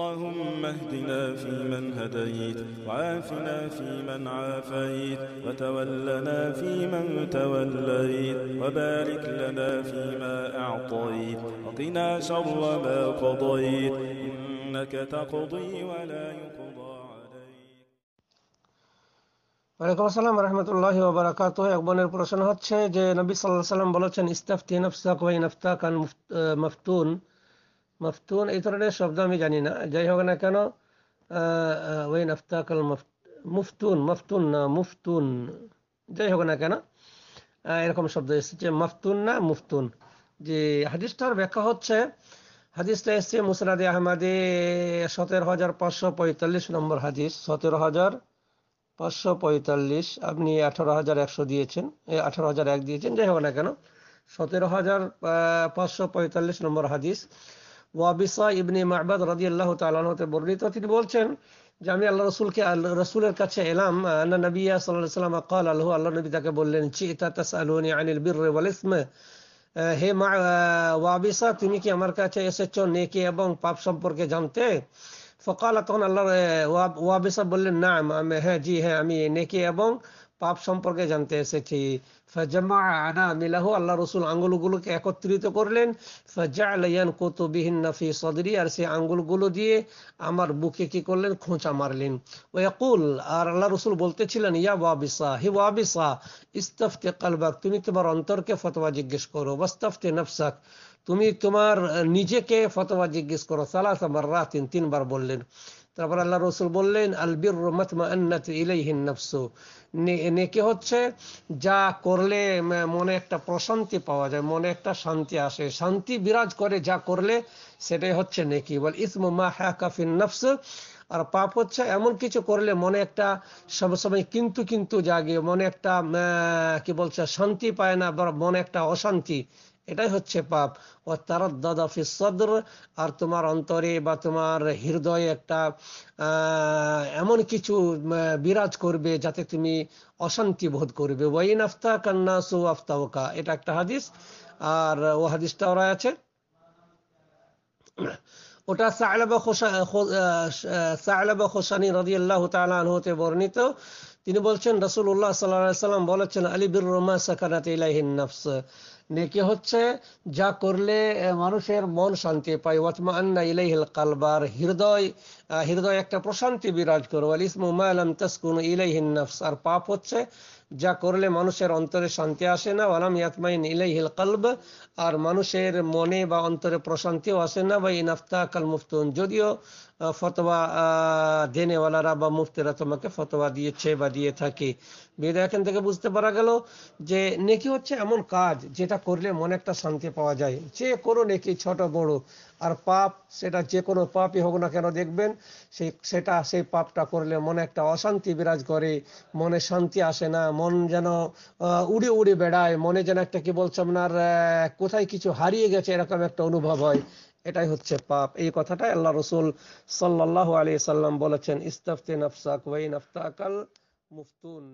اللهم اهدنا فيمن هديت وعافنا فيمن عافيت وتولنا فيمن توليت وبارك لنا فيما أعطيت وقنا شر ما قضيت إنك تقضي ولا يقضى ওয়ালাইকুম আসসালাম রহমতুল্লাহ ওবরাকাত এক বোনের প্রশ্ন হচ্ছে যে নবী সাল্লাহ সাল্লাম বলেছেন ইস্তাফতি নফসাক ওয়াই নফতাক আন মাফতুন মফতুন এই ধরনের শব্দ আমি জানি না যাই হোক না কেন ওই নফতাকল মুফতুন মফতুন না মুফতুন যাই হোক না কেন এরকম শব্দ এসেছে মফতুন না মুফতুন যে হাদিসটার ব্যাখ্যা হচ্ছে হাদিসটা এসছে মুসরাদি আহমাদি সতেরো হাজার পাঁচশো পঁয়তাল্লিশ নম্বর হাদিস সতেরো হাজার পাঁচশো পঁয়তাল্লিশ আপনি আঠারো হাজার একশো দিয়েছেন আঠারো হাজার এক দিয়েছেন যাই হোক না কেন সতেরো হাজার পাঁচশো পঁয়তাল্লিশ নম্বর হাদিস ওয়াবিসা ইবনে মাহবাদ রাজি আল্লাহ বর্ণিত তিনি বলছেন যে আমি আল্লাহ রসুলকে রসুলের কাছে এলাম সাল্লাহ সাল্লাম আল্লাহ আল্লাহ নবী তাকে বললেন চি আনিল বীর হে মা ওয়াবিসা তুমি কি আমার কাছে এসেছ নেকি এবং পাপ সম্পর্কে জানতে ফকাল তখন আল্লাহ ওয়াবিসা বললেন না হ্যাঁ জি হ্যাঁ আমি নেকি এবং পাপ সম্পর্কে জানতে এসেছি ফাজামা আনা মিলাহু আল্লাহ রসুল আঙ্গুলগুলোকে একত্রিত করলেন ফাজা আলাইয়ান কতবিহীন নাফি সদরি আর সেই আঙ্গুলগুলো দিয়ে আমার বুকে কি করলেন খোঁচা মারলেন ওই ওয়াকুল আর আল্লাহ রসুল বলতেছিলেন ইয়া ওয়াবিসা হে ওয়াবিসা ইস্তফতে কালবাক তুমি তোমার অন্তরকে ফতোয়া জিজ্ঞেস করো ওয়াস্তফতে নফসাক তুমি তোমার নিজেকে ফতোয়া জিজ্ঞেস করো সালাস আমার রাতিন তিনবার বললেন তারপর আল্লাহ রসুল বললেন আলবির রহমাতমা ইলাইহিন নাফসু নেকি হচ্ছে যা করলে মনে একটা প্রশান্তি পাওয়া যায় মনে একটা শান্তি আসে শান্তি বিরাজ করে যা করলে সেটাই হচ্ছে নেকি বল ইসমা মা হ্যা কাফিন নফস আর পাপ হচ্ছে এমন কিছু করলে মনে একটা সবসময় কিন্তু কিন্তু জাগে মনে একটা কি বলছে শান্তি পায় না মনে একটা অশান্তি এটাই হচ্ছে পাপ ও ফিসদ্র আর তোমার অন্তরে বা তোমার হৃদয়ে একটা এমন কিছু বিরাজ করবে যাতে তুমি অশান্তি বোধ করবে কান্না সু আফতা ওকা এটা একটা হাদিস আর ও হাদিসটা ওরা আছে ওটা রাজি আল্লাহ বর্ণিত তিনি বলছেন রসুল্লাহ সাল্লাহ সাল্লাম বলেছেন আলী বির রোমা সাকানাত ইলাহিন নেকি হচ্ছে যা করলে মানুষের মন শান্তি পায় ওয়াতমা আন্না ইলাইহিল কালবার হৃদয় হৃদয় একটা প্রশান্তি বিরাজ করে ওয়াল ইসমু মালাম তাসকুন ইলাইহিন নাফস আর পাপ হচ্ছে যা করলে মানুষের অন্তরে শান্তি আসে না ওয়ালাম ইয়াতমাইন ইলাইহিল কলব আর মানুষের মনে বা অন্তরে প্রশান্তিও আসে না বা ইনাফতা কাল মুফতুন যদিও ফতোয়া দেনেওয়ালারা বা মুফতিরা তোমাকে ফতোয়া দিয়েছে বা দিয়ে থাকে বিদায় এখান থেকে বুঝতে পারা গেল যে নেকি হচ্ছে এমন কাজ যেটা এটা করলে মনে একটা শান্তি পাওয়া যায় যে কোনো নেকি ছোট বড় আর পাপ সেটা যে কোনো পাপই হোক না কেন দেখবেন সেই সেটা সেই পাপটা করলে মনে একটা অশান্তি বিরাজ করে মনে শান্তি আসে না মন যেন উড়ে উড়ে বেড়ায় মনে যেন একটা কি বলছে আপনার কোথায় কিছু হারিয়ে গেছে এরকম একটা অনুভব হয় এটাই হচ্ছে পাপ এই কথাটাই আল্লাহ রসুল সাল্লাহ আলিয়া সাল্লাম বলেছেন ইস্তাফতে নফসাক ওয়াই নফতাকাল মুফতুন